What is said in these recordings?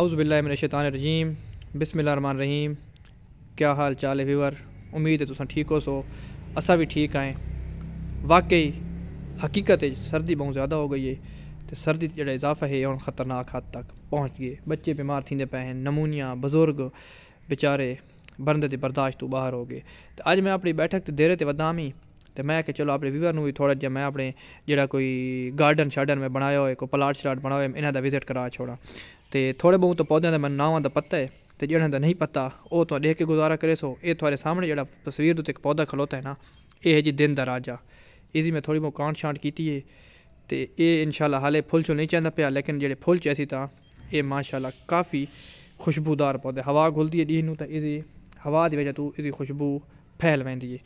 अउज़बिल्लाशतानरजीम बिस्मिल्लामान रहीम क्या हाल चाल है व्यूवर उम्मीद है तुम ठीक हो सो असा भी ठीक आए वाकई हकीकत है सर्दी बहुत ज़्यादा हो गई है तो सर्दी जो इजाफा है हूँ ख़तरनाक हद तक पहुँच गए बच्चे बीमार थे पे हैं नमूनिया बुजुर्ग बेचारे बंदे के बर्दाश्त तो बाहर हो गए तो अज मैं अपनी बैठक तो देरे से ही तो मैं कि चलो अपने व्यूअर भी थोड़ा जहाँ मैं अपने जो कोई गार्डन शार्डन में बनाया हो कोई प्लाट शलाट बनाया इन्हें इन्हों का विजिट करा छोड़ा ਤੇ ਥੋੜੇ ਬਹੁਤ ਪੌਦਿਆਂ ਦੇ ਮੈਨੂੰ ਨਾਵਾਂ ਦਾ ਪਤਾ ਹੈ ਤੇ ਜਿਹਨਾਂ ਦਾ ਨਹੀਂ ਪਤਾ ਉਹ ਤੋਂ ਦੇਖ ਕੇ ਗੁਜ਼ਾਰਾ ਕਰੇ ਸੋ ਇਹ ਤੁਹਾਡੇ ਸਾਹਮਣੇ ਜਿਹੜਾ ਤਸਵੀਰ ਦੇ ਉੱਤੇ ਇੱਕ ਪੌਦਾ ਖਲੋਤਾ ਹੈ ਨਾ ਇਹ ਜੀ ਦਿਨ ਦਾ ਰਾਜਾ ਇਹਦੀ ਮੈਂ ਥੋੜੀ ਬਹੁਤ ਕਾਂਟ ਛਾਂਟ ਕੀਤੀ ਏ ਤੇ ਇਹ ਇਨਸ਼ਾਅੱਲਾ ਹਾਲੇ ਫੁੱਲ ਚੋਂ ਨਹੀਂ ਚਾਹੁੰਦਾ ਪਿਆ ਲੇਕਿਨ ਜਿਹੜੇ ਫੁੱਲ ਚ ਅਸੀਂ ਤਾਂ ਇਹ ਮਾਸ਼ਾਅੱਲਾ ਕਾਫੀ ਖੁਸ਼ਬੂਦਾਰ ਪੌਦੇ ਹਵਾ ਘੁਲਦੀ ਹੈ ਜੀ ਨੂੰ ਤਾਂ ਇਹਦੀ ਹਵਾ ਦੀ وجہ ਤੋਂ ਇਹਦੀ ਖੁਸ਼ਬੂ ਫੈਲ ਵੈਂਦੀ ਏ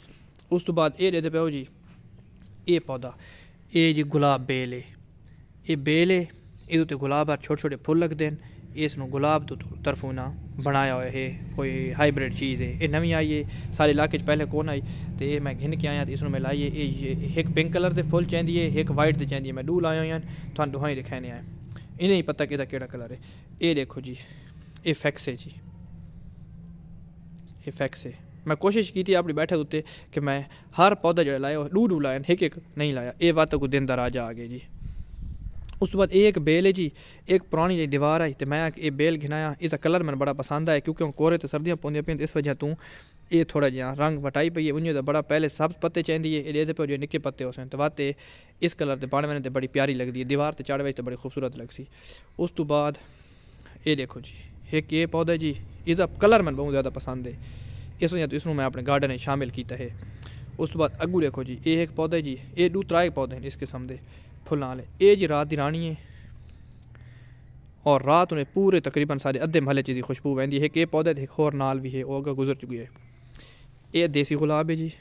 ਉਸ ਤੋਂ ਬਾਅਦ ਇਹ ਦੇਦੇ ਪਿਓ ਜੀ ਇਹ ਪੌਦਾ ਇਹ ਜੀ ਗੁਲਾਬ ਬੇਲ ਏ ਇਹ ਬੇਲ ਏ ये उत्ते गुलाब और छोटे छोटे फुल लगते हैं इस गुलाब तो तरफों ना बनाया हुआ है कोई हाईब्रिड चीज़ है ये नवी आई है सारे इलाके पहले कौन आई तो ये मैं घिन के आया तो इसमें मैं लाइए ये एक पिंक कलर के फुल चाहिए एक वाइट से चाहिए मैं डू लाए हुए हैं थोड़ा ही दिखाने आए इन्हें ही पता कि कलर है ये देखो जी ये फैक्स है जी ये फैक्स है मैं कोशिश की थी अपनी बैठक उत्ते कि मैं हर पौधा जो लाया डू डू लाया एक एक नहीं लाया ये बात तो दिन दराजा आ गए जी उस तो बाद एक बेल है जी एक पुरानी जी दीवार आई तो मैं ये बेल घिनाया इसका कलर मैंने बड़ा पसंद आया क्योंकि कोहरे तो सर्दियाँ पौंदियां पे इस वजह तू ये थोड़ा जहाँ रंग वटाई पई है उन्हें तो बड़ा पहले सब पत्ते चाहिए ये पे जो निके पत्ते उस तो वाते इस कलर के पाने वाने बड़ी प्यारी लगती है दीवार तो चाड़े तो बड़ी खूबसूरत लगती उस तो बाद ये देखो जी एक ये पौधा जी इसका कलर मैंने बहुत ज़्यादा पसंद है इस वजह तो इस मैं अपने गार्डन में शामिल किया है उस तो बाद अगू देखो जी ये एक पौधा जी ये दू त्रा पौधे हैं इस किस्म के फुल्लां आह्ले एह् जी रात की रानी है और रात उन्हें पूरे तकरीबन सारे अद्धे महल चीज़ की खुशबू बहंदी है कि पौधे एक होर नाल भी है ओह् गुजर चुकी है ये देसी गुलाब है जी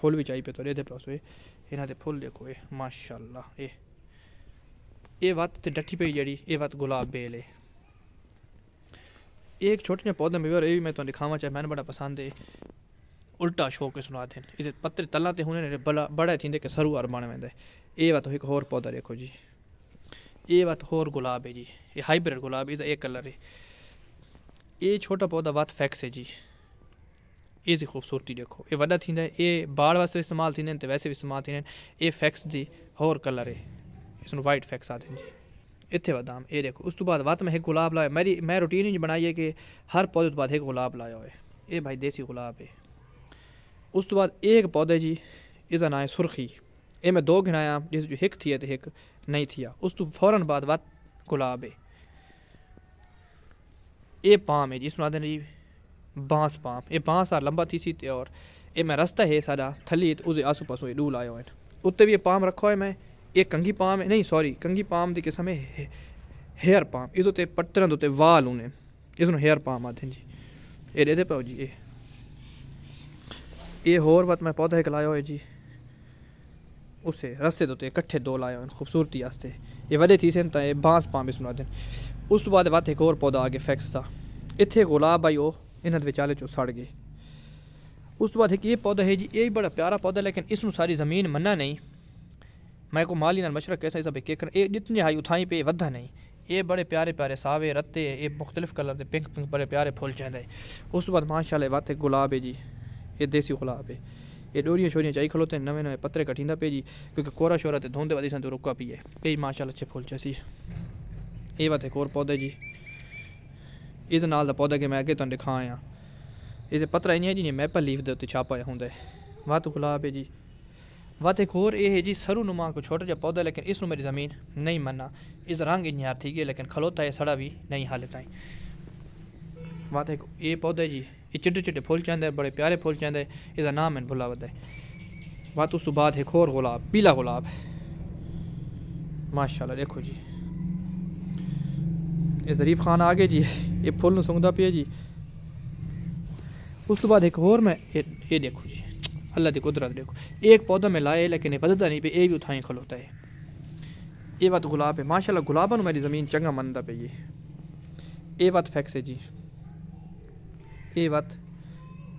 फुल भी चाहिए पे तो एह्दे पास होए के फुल देखो ਦੇਖੋ ਇਹ ਮਾਸ਼ਾਅੱਲਾ ਇਹ डी पी ਤੇ ये ਪਈ गुलाब बेल है एक छोटे जो पौधे में भी और ये भी मैं ਵੀ तो दिखावा चाहे मैंने बड़ा पसंद है उल्टा शौक के सुना थे इसे पत्र तला तो होने बला बड़े थी के सरू अर बण वेंदे ये वा तो एक होर पौधा देखो जी ये बात होर गुलाब है जी ये हाइब्रिड गुलाब इस एक कलर है ये छोटा पौधा वात फैक्स है जी इसकी खूबसूरती देखो ये वॾा थी ये बाड़ वास्ते इस्तेमालु थींदा आहिनि वैसे भी इस्तेमाल थी ये फैक्स जी होर कलर है इस वाइट फैक्स आते हैं जी इतने बदाम ये देखो उस तो बाद वत में एक गुलाब लाया मेरी मैं रूटीन ही बनाई है कि हर पौधे तो बाद एक गुलाब लाया हो भाई देसी गुलाब है उस तो बाद एक पौधे जी इस ना है सुरखी ये मैं दो गिनाया जिस जो हिक थी तो हिक नहीं थी उस तो फौरन बाद बात गुलाब है ये पाम है जी इसमें आते जी बांस पाम ये बांस आ लंबा थी सी और ये मैं रस्ता है सारा थली तो उस आसू पासू ये डूल आयो है उत्ते भी ये पाम रखो है मैं ये कंघी पाम है नहीं सॉरी कंघी पाम की किस्म है हेयर पाम इस उत्ते पत्थर उत्ते वाल उन्हें इस हेयर पाम आते जी ये देते पाओ जी ये ये होर ਵਤ मैं पौधे लाया हो जी उसे रस्ते तो कट्ठे दो लाए हैं खूबसूरती वास्ते ये वजह थी सन तो बांस पा भी सुना दिन उस तो बाद बात एक और पौधा गया फैक्स का इतने गुलाब आई वो इन्होंने विचाले चो सड़ गए उस तो बाद एक ये पौधा है जी ये भी बड़ा प्यारा पौधा लेकिन इस सारी ज़मीन मना नहीं मैं को माली ना मशरक कैसा सब के ये जितने हाई उथाई पे वधा नहीं ये बड़े प्यारे प्यारे सावे रत्ते ये मुख्तलिफ कलर के पिंक पिंक बड़े प्यारे फुल चाहते उस तो बाद माशाला वात गुलाब है जी ये देसी खुला पे ये डोरियाँ शोरियाँ चाहिए खलोते हैं नवे नवे पत्रे कटींदा पे जी क्योंकि कोरा शोरा तो धोंदे वादी सन तो रुका पी है यही माशाल अच्छे फूल चैसी ये बात एक और पौधे जी इस नाल का पौधा कि मैं अगे तुम दिखाया इसे पत्रा इन जी मैपल लीफ के उ छापाया होंगे वत गुलाब है जी वत एक होर यह है जी सरू नुमा को छोटा जहा पौधा लेकिन इसमें मेरी ज़मीन नहीं मना इस रंग इंजार थी गई लेकिन खलोता है सड़ा भी नहीं हाले ताई वहाँ एक ये पौधे जी ये चिट्टे चिट्टे फूल चाहते बड़े प्यारे फूल चाहते यदा नाम है भुलावत है वहाँ तो उस बाद एक और गुलाब पीला गुलाब माशाला देखो जी ये जरीफ खान आ गए जी ये फुल सूंघता पे जी उस तो बाद एक और मैं ये, देखो जी अल्लाह की कुदरत देखो एक पौधा में लाए लेकिन ये नहीं पे ये भी उठाई खलोता है ये बात गुलाब है माशाल्लाह गुलाबन मेरी ज़मीन चंगा मनता पे ये ये बात फैक्स है जी एवत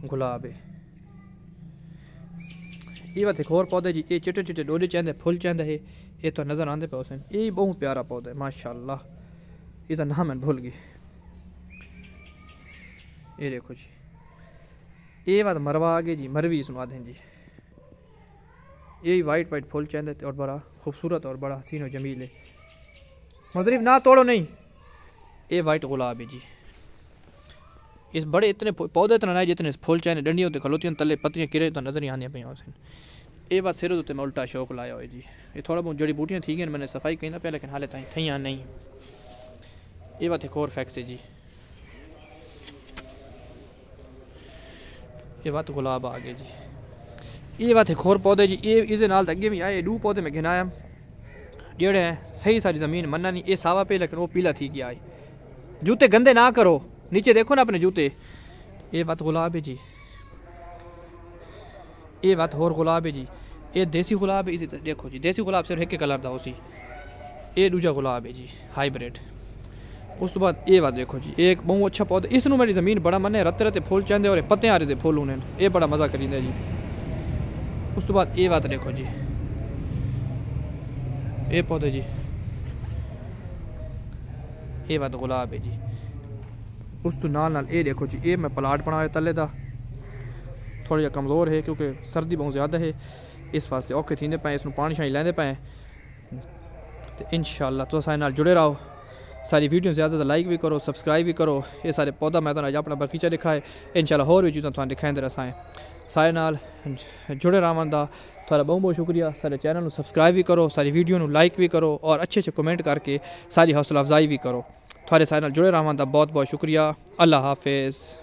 गुलाब एवत एक और पौधा जी ये चिट्टे चिटे डोले चाहते फुल चाहते है ये तो नज़र आते पे उसमें ये बहुत प्यारा पौधा है माशाला इसका नाम मैं भूल गई ये देखो जी ये बात मरवा गए जी मरवी सुना दें जी यही वाइट वाइट चाहते थे और बड़ा खूबसूरत और बड़ा हसीन और जमील है मजरफ ना तोड़ो नहीं ये वाइट गुलाब है जी इस बड़े इतने पौधे इतना ना जितने फूल चाहे डंडियों ते खलोतियों तले पत्तियां किरे तो नज़र ही आदि पे ये बात सिर उत्ते मैं उल्टा शौक लाया हो जी ये थोड़ा बहुत जड़ी बूटियाँ थी मैंने सफाई कहीं ना पे लेकिन हाले ताई थी नहीं ये बात एक और फैक्स है जी ये बात गुलाब आ गए जी ये बात एक और पौधे जी ये इसे नाल अगे भी आए डू पौधे में गिनाया जेड़े हैं सही सारी ज़मीन मना नहीं ये सावा पे लेकिन वो पीला थी गया है जूते गंदे ना करो नीचे देखो ना अपने जूते ये बात गुलाब है जी ये बात और गुलाब है जी ये देसी गुलाब है इसी तरह देखो जी देसी गुलाब सिर्फ एक कलर था उसी ये दूजा गुलाब है जी हाईब्रिड उस तो बाद ये बात देखो जी एक बहुत अच्छा पौधा इस मेरी जमीन बड़ा मन है रत्ते रत्ते फूल चाहते और पत्ते आ रहे थे फूल उन्हें ये बड़ा मज़ा करी जी उस तो बाद ये बात देखो जी ये पौधे जी ये बात गुलाब है जी उस तू नाल नाल ए देखो जी ये मैं प्लाट बनाया तले का थोड़ा जहा कमज़ोर है क्योंकि सर्दी बहुत ज़्यादा है इस वास्ते औखे थी पाए इस पानी शानी लेंदे पाए तो इन शाला तुम सारे जुड़े रहो सारी वीडियो ज्यादा तो लाइक भी करो सबसक्राइब भी करो ये सारे पौधा मैं तो अपना बगीचा दिखाए इन शाला होर भी चीज़ें रहा है सारे नाल जुड़े रवन का थोड़ा बहुत बहुत शुक्रिया सारे चैनल में सबसक्राइब भी करो सारी वीडियो में लाइक भी करो और अच्छे अच्छे कमेंट करके सारी हौसला अफजाई भी करो थोड़े सारे जुड़े रवन का बहुत बहुत शुक्रिया अल्लाह हाफिज़